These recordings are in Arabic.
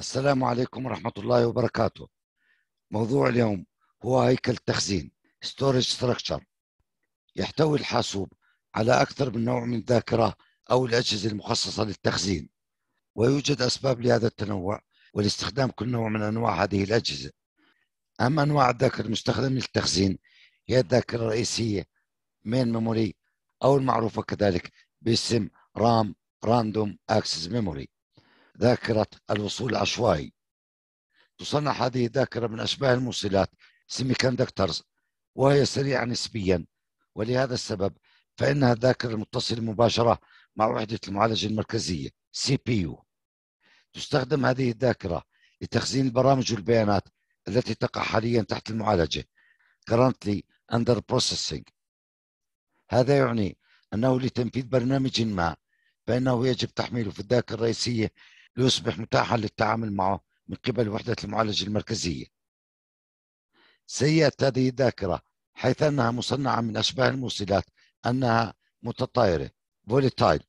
السلام عليكم ورحمة الله وبركاته موضوع اليوم هو هيكل التخزين Storage Structure يحتوي الحاسوب على أكثر من نوع من الذاكرة أو الأجهزة المخصصة للتخزين ويوجد أسباب لهذا التنوع والاستخدام كل نوع من أنواع هذه الأجهزة أما أنواع الذاكرة المستخدمة للتخزين هي الذاكرة الرئيسية main memory أو المعروفة كذلك باسم RAM random access memory ذاكرة الوصول العشوائي تصنع هذه الذاكرة من أشباه الموصلات سيمي كوندكترز وهي سريعة نسبيا ولهذا السبب فإنها الذاكرة المتصلة مباشرة مع وحدة المعالجة المركزية سي بي يو تستخدم هذه الذاكرة لتخزين البرامج والبيانات التي تقع حاليا تحت المعالجة currently under processing هذا يعني أنه لتنفيذ برنامج ما فإنه يجب تحميله في الذاكرة الرئيسية ليصبح متاحا للتعامل معه من قبل وحدة المعالجة المركزية سيئة هذه الذاكرة حيث أنها مصنعة من أشباه الموصلات أنها متطايرة فوليتايل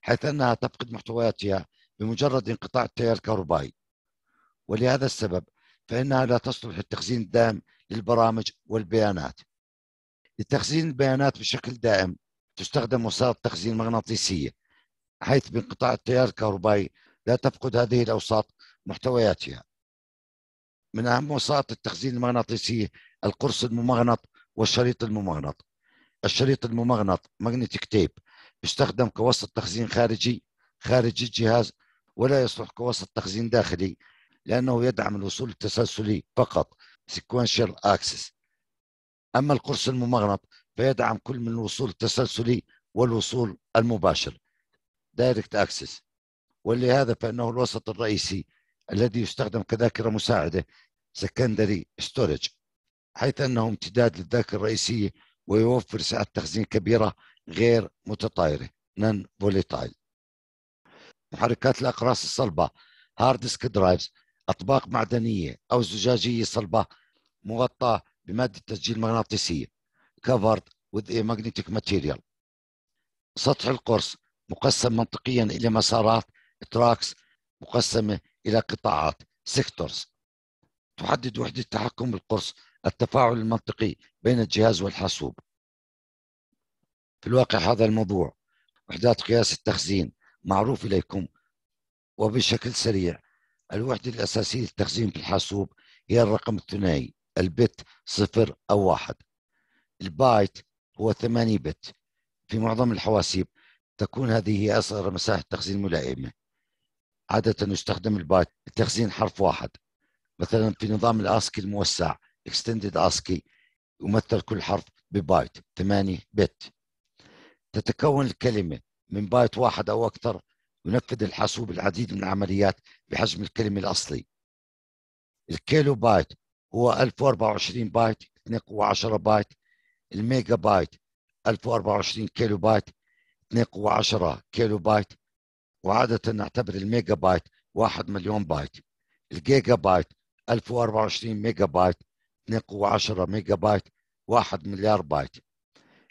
حيث أنها تفقد محتوياتها بمجرد انقطاع التيار الكهربائي ولهذا السبب فإنها لا تصلح للتخزين الدائم للبرامج والبيانات لتخزين البيانات بشكل دائم تستخدم وسائل تخزين مغناطيسية حيث بانقطاع التيار الكهربائي لا تفقد هذه الأوساط محتوياتها من أهم وسائط التخزين المغناطيسية القرص الممغنط والشريط الممغنط الشريط الممغنط ماجنتيك تيب يستخدم كوسط تخزين خارجي خارج الجهاز ولا يصلح كوسط تخزين داخلي لأنه يدعم الوصول التسلسلي فقط sequential access أما القرص الممغنط فيدعم كل من الوصول التسلسلي والوصول المباشر دايركت اكسس ولهذا فانه الوسط الرئيسي الذي يستخدم كذاكره مساعده سكندري ستورج حيث انه امتداد للذاكره الرئيسيه ويوفر سعه تخزين كبيره غير متطايره نان فوليتايل محركات الاقراص الصلبه هارد ديسك درايفز اطباق معدنيه او زجاجيه صلبه مغطاه بماده تسجيل مغناطيسيه covered with a magnetic material سطح القرص مقسم منطقيا الى مسارات تراكس مقسمه الى قطاعات سيكتورز تحدد وحده تحكم القرص التفاعل المنطقي بين الجهاز والحاسوب في الواقع هذا الموضوع وحدات قياس التخزين معروف إليكم وبشكل سريع الوحدة الأساسية للتخزين في الحاسوب هي الرقم الثنائي البت صفر أو واحد البايت هو 8 بت في معظم الحواسيب تكون هذه هي أصغر مساحة تخزين ملائمة عادة يستخدم البايت لتخزين حرف واحد مثلا في نظام الآسكي الموسع اكستندد اسكي يمثل كل حرف ببايت 8 بت تتكون الكلمة من بايت واحد أو أكثر ينفذ الحاسوب العديد من العمليات بحجم الكلمة الأصلي الكيلو بايت هو 1024 بايت 2 قوة 10 بايت الميجا بايت 1024 كيلو بايت 210 كيلو بايت وعادة نعتبر الميجا بايت 1 مليون بايت الجيجا بايت 1024 ميجا بايت 210 ميجا بايت 1 مليار بايت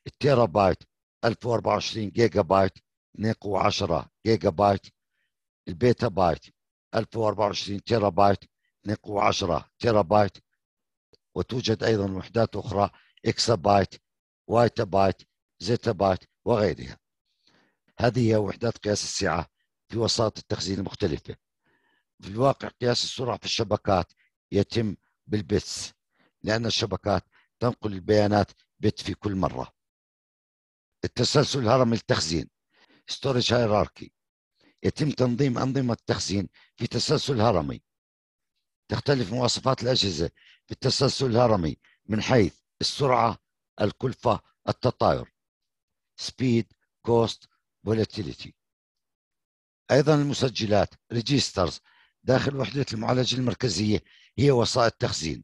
التيرا بايت 1024 جيجا بايت 210 جيجا بايت البيتا بايت 1024 تيرا بايت 210 تيرا بايت وتوجد أيضا وحدات أخرى إكسا بايت وايتا بايت زيتا بايت وغيرها هذه هي وحدات قياس السعة في وسائط التخزين المختلفة في الواقع قياس السرعة في الشبكات يتم بالبتس لأن الشبكات تنقل البيانات بت في كل مرة التسلسل الهرمي للتخزين storage hierarchy يتم تنظيم أنظمة التخزين في تسلسل هرمي تختلف مواصفات الأجهزة في التسلسل الهرمي من حيث السرعة الكلفة التطاير speed cost volatility ايضا المسجلات ريجسترز داخل وحده المعالجه المركزيه هي وسائط تخزين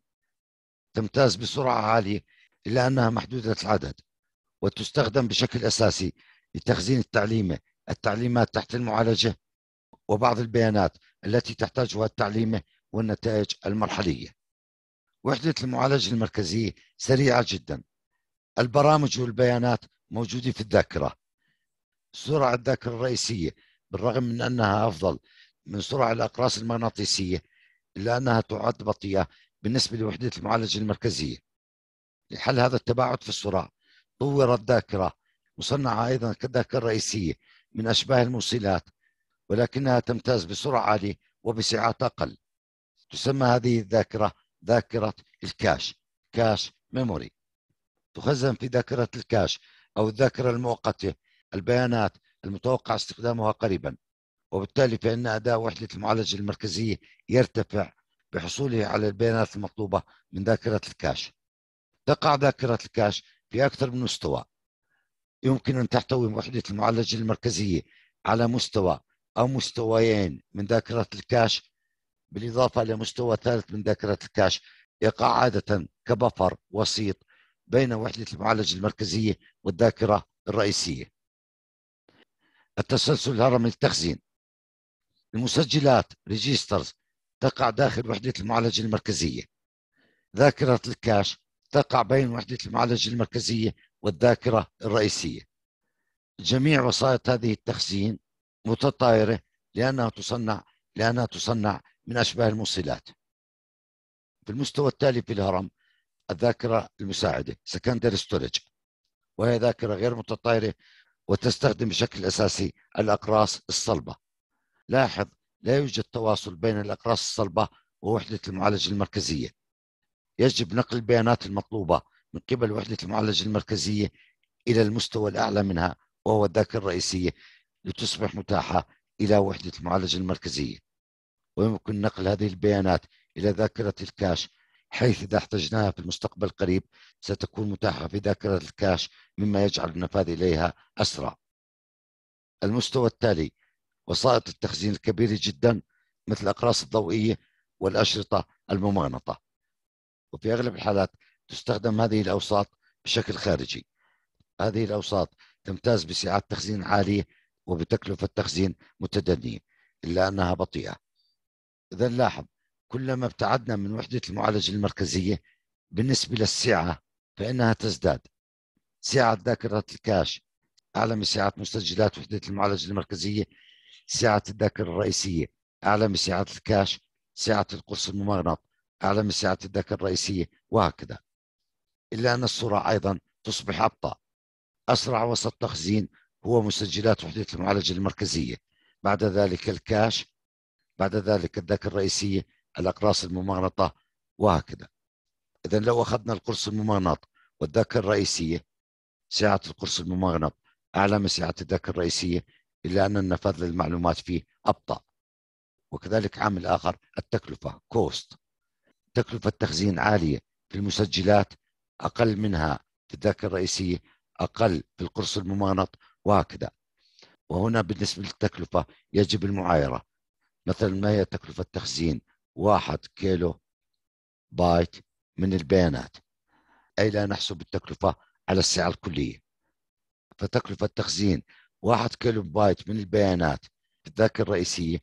تمتاز بسرعه عاليه الا انها محدوده العدد وتستخدم بشكل اساسي لتخزين التعليمه التعليمات تحت المعالجه وبعض البيانات التي تحتاجها التعليمه والنتائج المرحليه. وحده المعالجه المركزيه سريعه جدا. البرامج والبيانات موجوده في الذاكره سرعة الذاكرة الرئيسية بالرغم من أنها أفضل من سرعة الأقراص المغناطيسية إلا أنها تعد بطيئة بالنسبة لوحدة المعالجة المركزية لحل هذا التباعد في السرعة طورت الذاكرة مصنعة أيضا كذاكرة رئيسية من أشباه الموصلات ولكنها تمتاز بسرعة عالية وبسعات أقل تسمى هذه الذاكرة ذاكرة الكاش كاش ميموري تخزن في ذاكرة الكاش أو الذاكرة المؤقتة البيانات المتوقع استخدامها قريبا وبالتالي فإن أداء وحدة المعالجة المركزية يرتفع بحصوله على البيانات المطلوبة من ذاكرة الكاش تقع ذاكرة الكاش في أكثر من مستوى يمكن أن تحتوي وحدة المعالجة المركزية على مستوى أو مستويين من ذاكرة الكاش بالإضافة إلى مستوى ثالث من ذاكرة الكاش يقع عادة كبفر وسيط بين وحدة المعالجة المركزية والذاكرة الرئيسية التسلسل الهرمي للتخزين المسجلات ريجيسترز تقع داخل وحدة المعالجة المركزية ذاكرة الكاش تقع بين وحدة المعالجة المركزية والذاكرة الرئيسية جميع وسائط هذه التخزين متطايرة لأنها تصنع لأنها تصنع من أشباه الموصلات في المستوى التالي في الهرم الذاكرة المساعدة سكندر ستورج وهي ذاكرة غير متطايرة وتستخدم بشكل أساسي الأقراص الصلبة لاحظ لا يوجد تواصل بين الأقراص الصلبة ووحدة المعالجه المركزية يجب نقل البيانات المطلوبة من قبل وحدة المعالجه المركزية إلى المستوى الأعلى منها وهو الذاكرة الرئيسية لتصبح متاحة إلى وحدة المعالجه المركزية ويمكن نقل هذه البيانات إلى ذاكرة الكاش حيث إذا احتجناها في المستقبل القريب ستكون متاحة في ذاكرة الكاش مما يجعل النفاذ إليها أسرع المستوى التالي وسائط التخزين الكبيرة جدا مثل الأقراص الضوئية والأشرطة الممغنطة وفي أغلب الحالات تستخدم هذه الأوساط بشكل خارجي هذه الأوساط تمتاز بسعات تخزين عالية وبتكلفة تخزين متدنية إلا أنها بطيئة إذا لاحظ كلما ابتعدنا من وحدة المعالجة المركزية بالنسبة للسعة فإنها تزداد سعة ذاكرة الكاش أعلى من سعة مسجلات وحدة المعالجة المركزية سعة الذاكرة الرئيسية أعلى من سعة الكاش سعة القرص الممغنط أعلى من سعة الذاكرة الرئيسية وهكذا إلا أن الصورة أيضا تصبح أبطأ أسرع وسط تخزين هو مسجلات وحدة المعالجة المركزية بعد ذلك الكاش بعد ذلك الذاكرة الرئيسية الأقراص الممغنطة وهكذا إذا لو أخذنا القرص الممغنط والذاكرة الرئيسية سعة القرص الممغنط أعلى من سعة الذاكرة الرئيسية إلا أن النفاذ للمعلومات فيه أبطأ وكذلك عامل آخر التكلفة كوست تكلفة التخزين عالية في المسجلات أقل منها في الذاكرة الرئيسية أقل في القرص الممغنط وهكذا وهنا بالنسبة للتكلفة يجب المعايرة مثلا ما هي تكلفة التخزين واحد كيلو بايت من البيانات أي لا نحسب التكلفة على السعة الكلية فتكلفة تخزين واحد كيلو بايت من البيانات في الذاكرة الرئيسية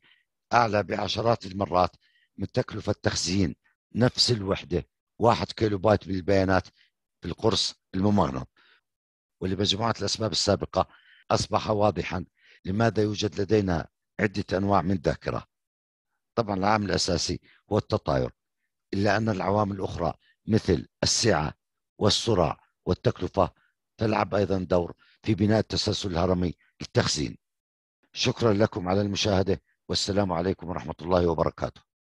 أعلى بعشرات المرات من تكلفة تخزين نفس الوحدة واحد كيلو بايت من البيانات في القرص الممغنم واللي الأسباب السابقة أصبح واضحا لماذا يوجد لدينا عدة أنواع من ذاكرة طبعا العامل الأساسي هو التطاير إلا أن العوامل الأخرى مثل السعة والسرعة والتكلفة تلعب أيضا دور في بناء التسلسل الهرمي للتخزين شكرا لكم على المشاهدة والسلام عليكم ورحمة الله وبركاته